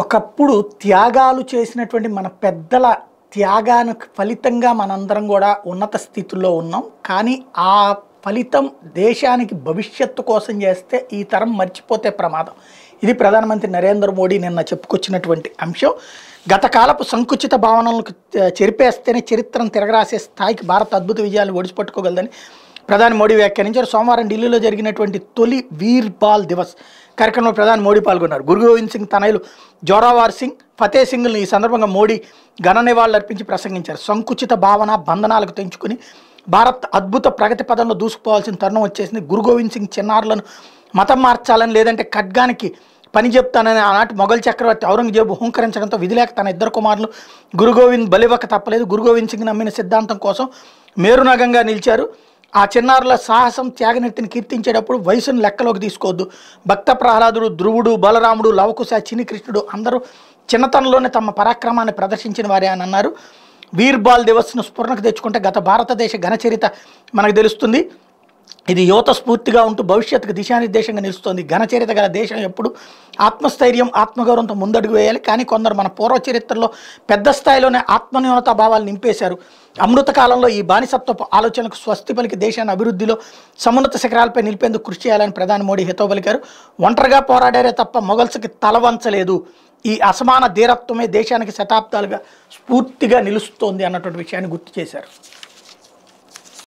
ఒకప్పుడు త్యాగాలు చేసినటువంటి మన పెద్దల త్యాగానికి ఫలితంగా మనందరం కూడా ఉన్నత స్థితిలో ఉన్నాం కానీ ఆ ఫలితం దేశానికి భవిష్యత్తు కోసం చేస్తే ఈ తరం మర్చిపోతే ప్రమాదం ఇది ప్రధానమంత్రి నరేంద్ర మోడీ నిన్న చెప్పుకొచ్చినటువంటి అంశం గత కాలపు సంకుచిత భావనలకు చెరిపేస్తేనే చరిత్రను తిరగరాసే స్థాయికి భారత్ అద్భుత విజయాలు ఒడిచిపెట్టుకోగలదని ప్రధాని మోడీ వ్యాఖ్యానించారు సోమవారం ఢిల్లీలో జరిగినటువంటి తొలి వీర్ బాల్ దివస్ కార్యక్రమంలో ప్రధాని మోడీ పాల్గొన్నారు గురు గోవింద్ సింగ్ తనయులు జోరావార్ సింగ్ ఫతే సింగ్ను ఈ సందర్భంగా మోడీ ఘన నివాళులు అర్పించి ప్రసంగించారు సంకుచిత భావన బంధనాలకు తెంచుకుని భారత్ అద్భుత ప్రగతి పదంలో దూసుకుపోవాల్సిన తరుణం వచ్చేసింది గురు గోవింద్ సింగ్ చిన్నారులను మతం మార్చాలని లేదంటే ఖడ్గానికి పని చెప్తానని ఆనాటి మొఘల్ చక్రవర్తి ఔరంగజేబు హుంకరించడంతో విధిలేక తన ఇద్దరు కుమారులు గురుగోవింద్ బలివక తప్పలేదు గురుగోవింద్ సింగ్ నమ్మిన సిద్ధాంతం కోసం మేరునగంగా నిలిచారు ఆ చిన్నారుల సాహసం త్యాగనెత్తిని కీర్తించేటప్పుడు వయసును లెక్కలోకి తీసుకోవద్దు భక్త ప్రహ్లాదుడు ధ్రువుడు బలరాముడు లవకుశ చినికృష్ణుడు అందరూ చిన్నతనంలోనే తమ పరాక్రమాన్ని ప్రదర్శించిన వారే అని అన్నారు వీర్బాల్ దివస్ను స్ఫురణకు తెచ్చుకుంటే గత భారతదేశ ఘనచరిత మనకు తెలుస్తుంది ఇది యువత స్ఫూర్తిగా ఉంటూ భవిష్యత్తుకు దిశానిర్దేశంగా నిలుస్తుంది ఘనచరిత గల దేశం ఎప్పుడు ఆత్మస్థైర్యం ఆత్మగౌరవంతో ముందడుగు వేయాలి కానీ కొందరు మన పూర్వ చరిత్రలో పెద్ద స్థాయిలోనే ఆత్మన్యూనతా భావాలు నింపేశారు అమృత కాలంలో ఈ బానిసత్వపు ఆలోచనలకు స్వస్తి పలికి దేశాన్ని అభివృద్ధిలో సమున్నత శిఖరాలపై నిలిపేందుకు కృషి చేయాలని ప్రధాని మోడీ పలికారు ఒంటరిగా పోరాడారే తప్ప మొఘల్స్కి తలవంచలేదు ఈ అసమాన ధీరత్వమే దేశానికి శతాబ్దాలుగా స్ఫూర్తిగా నిలుస్తోంది అన్నటువంటి విషయాన్ని గుర్తు చేశారు